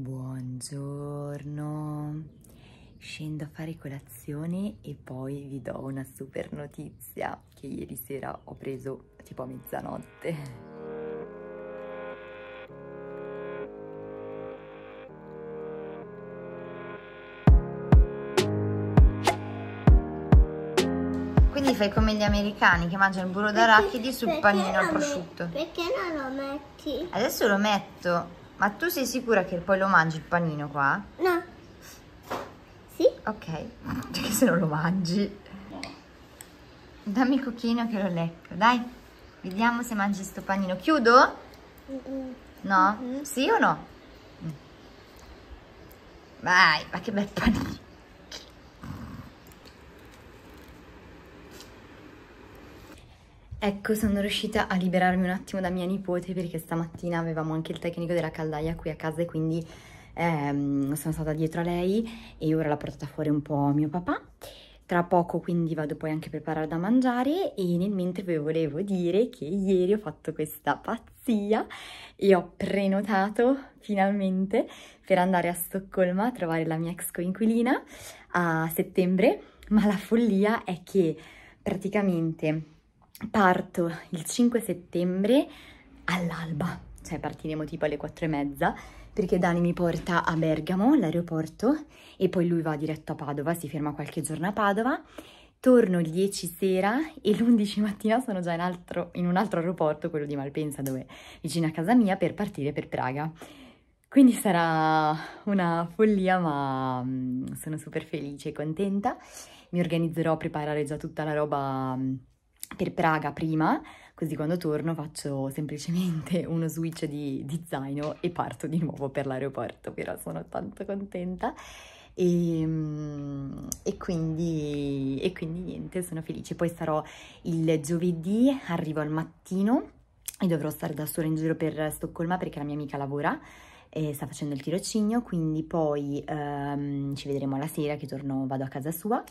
Buongiorno, scendo a fare colazione e poi vi do una super notizia che ieri sera ho preso tipo a mezzanotte. Quindi fai come gli americani che mangiano il burro d'arachidi sul panino al prosciutto. Perché non lo metti? Adesso lo metto. Ma tu sei sicura che poi lo mangi il panino qua? No. Sì? Ok, perché cioè, se non lo mangi? No. Dammi il cucchino che lo lecco, dai. Vediamo se mangi sto panino. Chiudo? Mm -mm. No? Mm sì o no? Mm. Vai, ma che bel panino. Ecco, sono riuscita a liberarmi un attimo da mia nipote perché stamattina avevamo anche il tecnico della caldaia qui a casa e quindi ehm, sono stata dietro a lei e ora l'ha portata fuori un po' mio papà. Tra poco quindi vado poi anche a preparare da mangiare e nel mentre vi volevo dire che ieri ho fatto questa pazzia e ho prenotato finalmente per andare a Stoccolma a trovare la mia ex coinquilina a settembre, ma la follia è che praticamente parto il 5 settembre all'alba, cioè partiremo tipo alle 4 e mezza, perché Dani mi porta a Bergamo, all'aeroporto, e poi lui va diretto a Padova, si ferma qualche giorno a Padova, torno il 10 sera e l'11 mattina sono già in, altro, in un altro aeroporto, quello di Malpensa, dove vicino a casa mia, per partire per Praga. Quindi sarà una follia, ma mm, sono super felice e contenta. Mi organizzerò a preparare già tutta la roba mm, per Praga prima, così quando torno faccio semplicemente uno switch di, di zaino e parto di nuovo per l'aeroporto, però sono tanto contenta. E, ehm, e, quindi, e, quindi, niente, sono felice. Poi sarò il giovedì, arrivo al mattino e dovrò stare da sola in giro per Stoccolma perché la mia amica lavora e sta facendo il tirocinio, quindi poi um, ci vedremo la sera che torno, vado a casa sua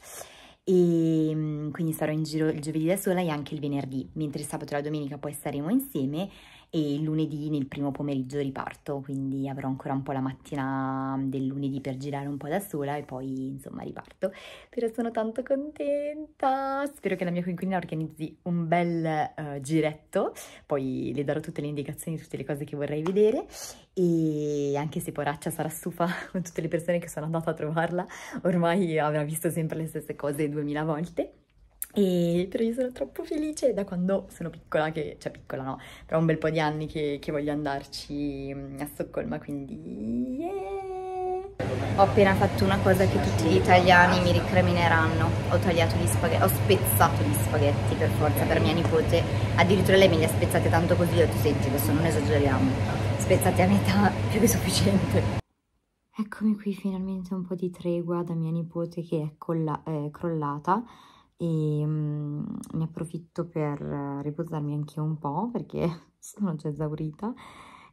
e ehm, quindi sarò in giro il giovedì da sola e anche il venerdì, mentre il sabato e la domenica poi saremo insieme e lunedì nel primo pomeriggio riparto, quindi avrò ancora un po' la mattina del lunedì per girare un po' da sola e poi insomma riparto. Però sono tanto contenta, spero che la mia coinquilina organizzi un bel uh, giretto, poi le darò tutte le indicazioni, tutte le cose che vorrei vedere e anche se Poraccia sarà stufa con tutte le persone che sono andata a trovarla, ormai avrà visto sempre le stesse cose duemila volte. E però io sono troppo felice da quando sono piccola, che, cioè piccola no, però un bel po' di anni che, che voglio andarci mm, a Stoccolma, quindi yeah! Ho appena fatto una cosa che tutti gli italiani mi ricrimineranno, ho tagliato gli spaghetti, ho spezzato gli spaghetti per forza per mia nipote, addirittura lei me li ha spezzati tanto così, io ti senti adesso non esageriamo, spezzati a metà più che sufficiente. Eccomi qui finalmente un po' di tregua da mia nipote che è, è eh, crollata, e mm, ne approfitto per eh, riposarmi anche un po' perché sono già esaurita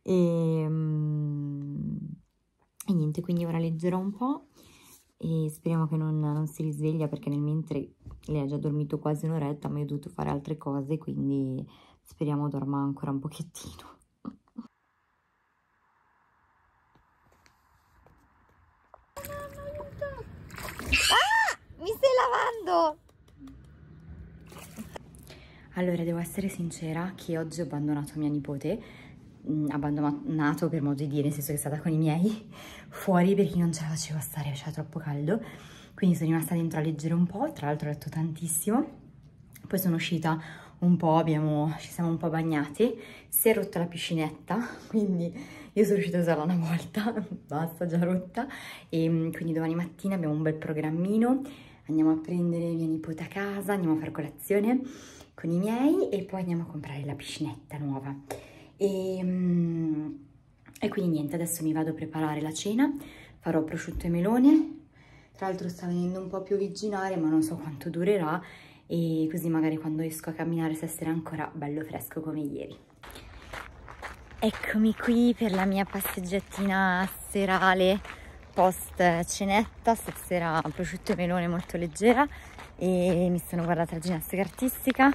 e, mm, e niente quindi ora leggerò un po' e speriamo che non, non si risveglia perché nel mentre lei ha già dormito quasi un'oretta ma io ho dovuto fare altre cose quindi speriamo dorma ancora un pochettino mamma ah mi stai lavando allora, devo essere sincera che oggi ho abbandonato mia nipote, mh, mm, abbandonato per modo di dire, nel senso che è stata con i miei, fuori perché non ce la facevo stare, c'era troppo caldo, quindi sono rimasta dentro a leggere un po', tra l'altro ho letto tantissimo, poi sono uscita un po', abbiamo, ci siamo un po' bagnate, si è rotta la piscinetta, quindi io sono riuscita a usarla una volta, basta, già rotta, e mm, quindi domani mattina abbiamo un bel programmino, andiamo a prendere mia nipote a casa, andiamo a fare colazione, con i miei e poi andiamo a comprare la piscinetta nuova. E, ehm, e quindi niente, adesso mi vado a preparare la cena, farò prosciutto e melone, tra l'altro sta venendo un po' più piovigginare ma non so quanto durerà e così magari quando esco a camminare se sarà ancora bello fresco come ieri. Eccomi qui per la mia passeggiatina serale post cenetta, stasera prosciutto e melone molto leggera e mi sono guardata la ginnastica artistica,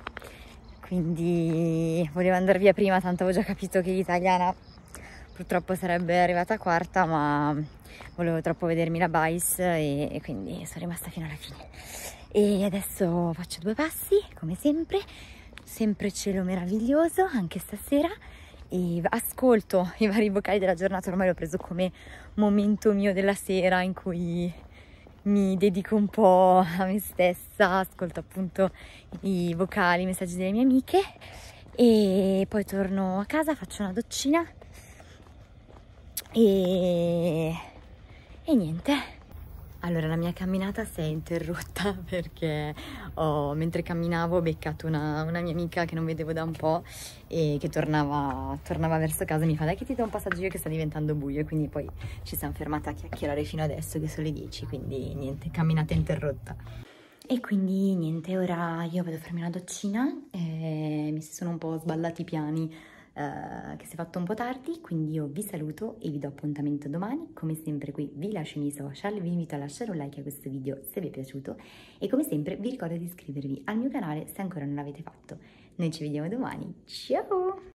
quindi volevo andare via prima, tanto avevo già capito che l'italiana purtroppo sarebbe arrivata quarta, ma volevo troppo vedermi la Bice e, e quindi sono rimasta fino alla fine. E adesso faccio due passi, come sempre, sempre cielo meraviglioso, anche stasera, e ascolto i vari vocali della giornata, ormai l'ho preso come momento mio della sera in cui mi dedico un po' a me stessa, ascolto appunto i vocali, i messaggi delle mie amiche e poi torno a casa, faccio una doccina e, e niente. Allora, la mia camminata si è interrotta perché ho, mentre camminavo ho beccato una, una, mia amica che non vedevo da un po' e che tornava, tornava verso casa e mi fa dai che ti do un passaggio che sta diventando buio e quindi poi ci siamo fermate a chiacchierare fino adesso che sono le 10, quindi niente, camminata interrotta. E quindi niente, ora io vado a farmi una doccina e mi si sono un po' sballati i piani eh, che si è fatto un po' tardi, quindi io vi saluto e vi do appuntamento domani. Come sempre qui vi lascio i miei social, vi invito a lasciare un like a questo video se vi è piaciuto e come sempre vi ricordo di iscrivervi al mio canale se ancora non l'avete fatto. Noi ci vediamo domani, ciao!